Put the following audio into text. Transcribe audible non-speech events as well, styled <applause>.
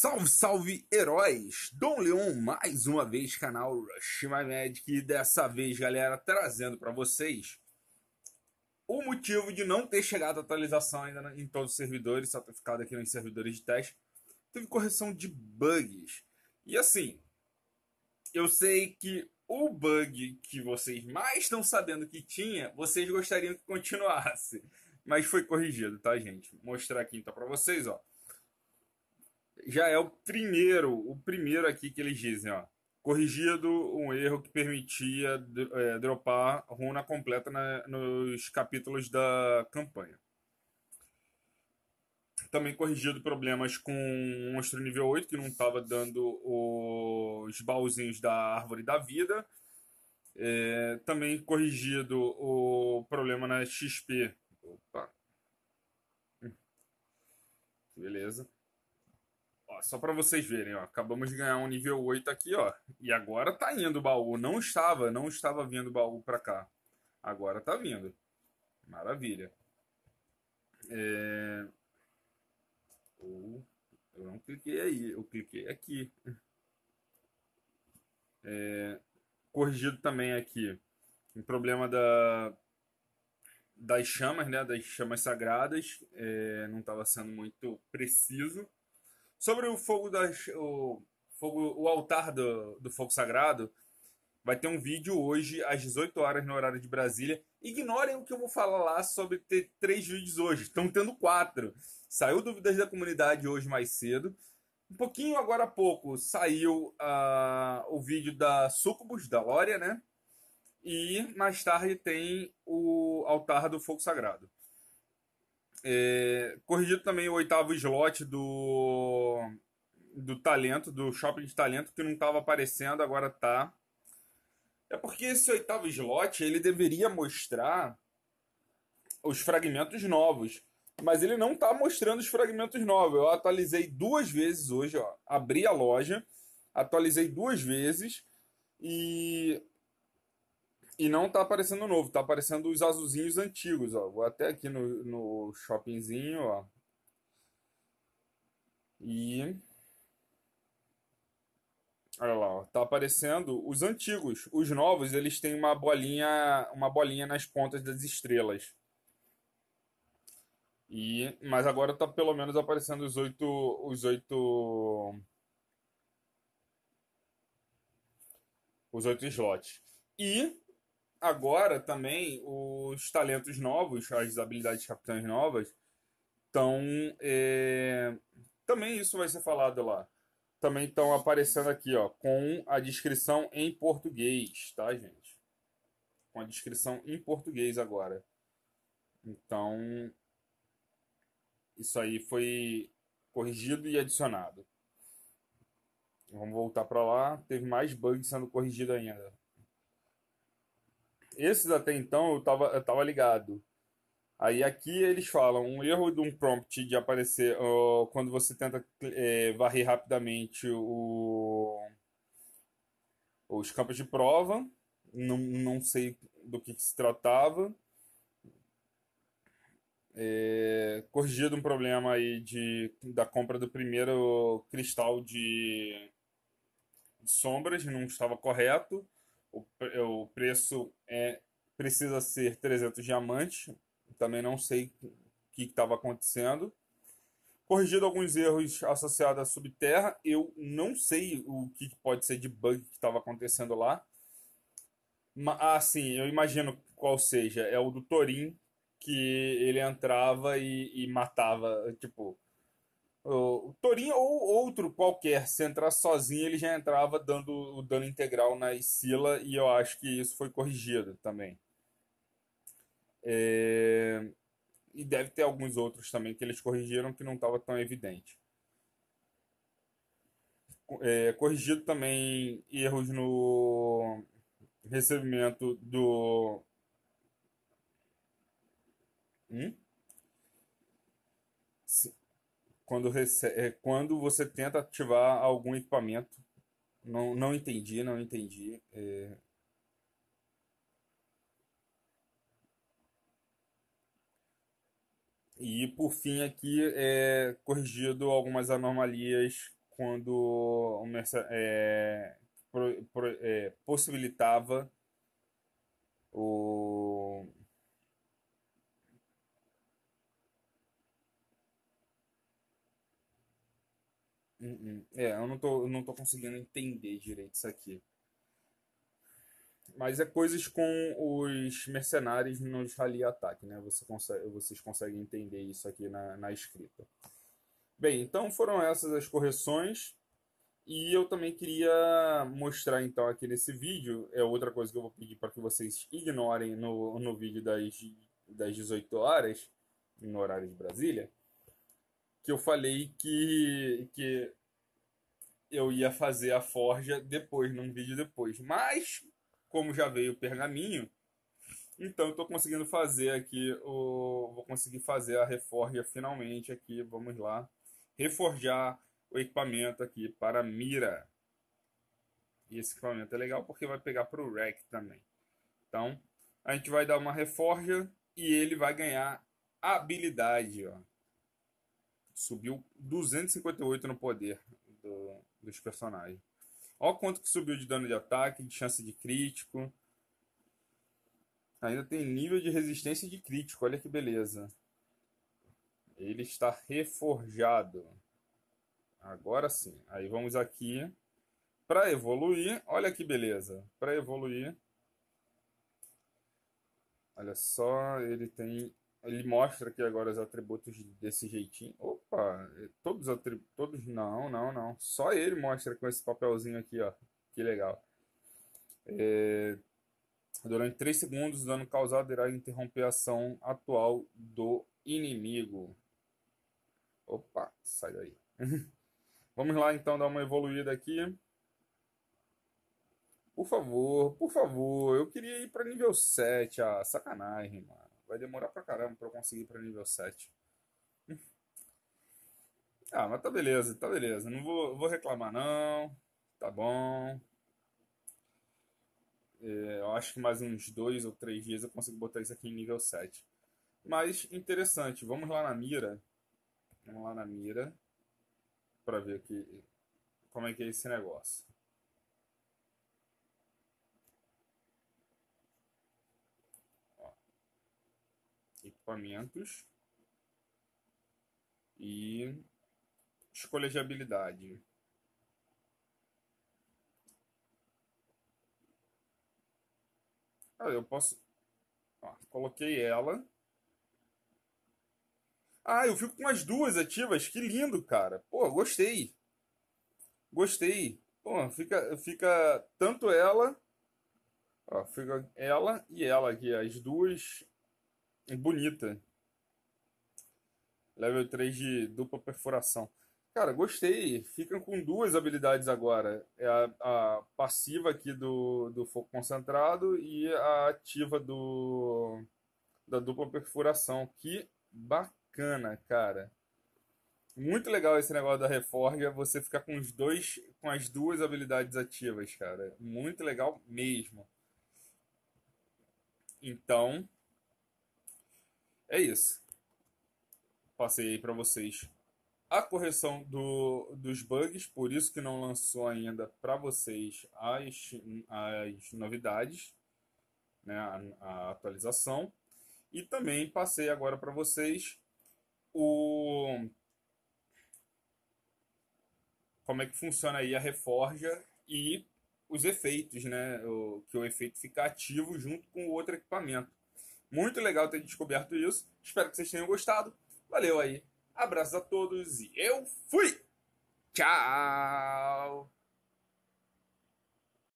Salve, salve, heróis! Dom Leon, mais uma vez, canal Rush My Magic, e dessa vez, galera, trazendo para vocês o motivo de não ter chegado a atualização ainda né, em todos os servidores, só ter ficado aqui nos servidores de teste. Teve correção de bugs. E assim, eu sei que o bug que vocês mais estão sabendo que tinha, vocês gostariam que continuasse. Mas foi corrigido, tá, gente? Vou mostrar aqui então para vocês, ó já é o primeiro, o primeiro aqui que eles dizem, ó. Corrigido um erro que permitia é, dropar runa completa na, nos capítulos da campanha. Também corrigido problemas com monstro nível 8, que não estava dando os baúzinhos da árvore da vida. É, também corrigido o problema na XP. Opa. Hum. Beleza só para vocês verem, ó, acabamos de ganhar um nível 8 aqui, ó. E agora tá indo o baú. Não estava, não estava vindo o baú para cá. Agora tá vindo. Maravilha. É... Ou eu não cliquei aí, eu cliquei aqui. É... Corrigido também aqui. Um problema da das chamas, né, das chamas sagradas, é, não estava sendo muito preciso. Sobre o fogo das. O, fogo, o altar do, do fogo sagrado, vai ter um vídeo hoje, às 18 horas, no horário de Brasília. Ignorem o que eu vou falar lá sobre ter três vídeos hoje. Estão tendo quatro. Saiu dúvidas da comunidade hoje mais cedo. Um pouquinho agora há pouco saiu uh, o vídeo da Sucubus, da Lória, né? E mais tarde tem o altar do fogo sagrado. É, corrigido também o oitavo slot do, do talento, do shopping de talento, que não estava aparecendo, agora tá. É porque esse oitavo slot ele deveria mostrar os fragmentos novos. Mas ele não está mostrando os fragmentos novos. Eu atualizei duas vezes hoje, ó. Abri a loja, atualizei duas vezes e e não tá aparecendo novo, tá aparecendo os azulzinhos antigos, ó. Vou até aqui no, no shoppingzinho, ó. E. Olha lá, ó. tá aparecendo os antigos. Os novos, eles têm uma bolinha, uma bolinha nas pontas das estrelas. E, mas agora tá pelo menos aparecendo os oito, os oito, os oito slots. E agora também os talentos novos, as habilidades capitães novas, estão. É... Também isso vai ser falado lá. Também estão aparecendo aqui, ó, com a descrição em português, tá, gente? Com a descrição em português agora. Então, isso aí foi corrigido e adicionado. Vamos voltar para lá. Teve mais bugs sendo corrigido ainda esses até então eu tava, eu tava ligado. Aí aqui eles falam um erro de um prompt de aparecer quando você tenta é, varrer rapidamente o, os campos de prova. Não, não sei do que, que se tratava. É, corrigido um problema aí de, da compra do primeiro cristal de, de sombras, não estava correto o, é, o preço é precisa ser 300 diamantes. Também não sei o que estava acontecendo. Corrigido alguns erros associados à subterra, eu não sei o que pode ser de bug que estava acontecendo lá. Ah, sim, eu imagino qual seja. É o do Torin, que ele entrava e, e matava, tipo, o Torinho ou outro qualquer, se entrar sozinho, ele já entrava dando o dano integral na sila e eu acho que isso foi corrigido também. É... E deve ter alguns outros também que eles corrigiram que não estava tão evidente. É, corrigido também erros no recebimento do. Hum? quando, recebe, é, quando você tenta ativar algum equipamento. Não, não entendi, não entendi. É... E por fim aqui é corrigido algumas anomalias quando o é, pro, pro, é, possibilitava o Uhum. É, eu não tô, eu não tô conseguindo entender direito isso aqui. Mas é coisas com os mercenários no Rally ataque, né? Você consegue, vocês conseguem entender isso aqui na, na escrita. Bem, então foram essas as correções. E eu também queria mostrar então aqui nesse vídeo, é outra coisa que eu vou pedir para que vocês ignorem no, no vídeo das, das 18 horas, no horário de Brasília, que eu falei que, que eu ia fazer a forja depois, num vídeo depois. Mas, como já veio o pergaminho, então eu tô conseguindo fazer aqui o. Vou conseguir fazer a reforja finalmente aqui. Vamos lá. Reforjar o equipamento aqui para mira. E esse equipamento é legal porque vai pegar para o rack também. Então, a gente vai dar uma reforja e ele vai ganhar habilidade, ó. Subiu 258 no poder do, dos personagens. Olha quanto que subiu de dano de ataque, de chance de crítico. Ainda tem nível de resistência de crítico, olha que beleza. Ele está reforjado. Agora sim. Aí vamos aqui para evoluir. Olha que beleza. Para evoluir. Olha só, ele tem ele mostra aqui agora os atributos desse jeitinho. Opa, é, todos atributos. Todos. Não, não, não. Só ele mostra com esse papelzinho aqui, ó. Que legal. É, durante 3 segundos, o dano causado irá interromper a ação atual do inimigo. Opa, sai daí. <laughs> Vamos lá então dar uma evoluída aqui. Por favor, por favor, eu queria ir para nível 7. Ah, sacanagem, mano. Vai demorar pra caramba pra eu conseguir pra nível 7. <laughs> ah, mas tá beleza, tá beleza. Não vou, vou reclamar, não. Tá bom. É, eu acho que mais uns dois ou três dias eu consigo botar isso aqui em nível 7. Mas interessante, vamos lá na mira. Vamos lá na mira. Pra ver aqui como é que é esse negócio. equipamentos e escolha de habilidade. Ah, eu posso. coloquei ela. Ah, eu fico com as duas ativas. Que lindo, cara. Pô, gostei. Gostei. Pô, fica, fica tanto ela. Ó, fica ela e ela aqui, as duas bonita. Level 3 de dupla perfuração. Cara, gostei. Ficam com duas habilidades agora. É a, a passiva aqui do, do fogo concentrado e a ativa do da dupla perfuração. Que bacana, cara. Muito legal esse negócio da reforja, é você ficar com os dois, com as duas habilidades ativas, cara. Muito legal mesmo. Então, é isso. Passei aí para vocês a correção do, dos bugs, por isso que não lançou ainda para vocês as, as novidades, né, a, a atualização. E também passei agora para vocês o como é que funciona aí a reforja e os efeitos, né, o, que o efeito fica ativo junto com o outro equipamento. Muito legal ter descoberto isso. Espero que vocês tenham gostado. Valeu aí. Abraços a todos e eu fui! Tchau!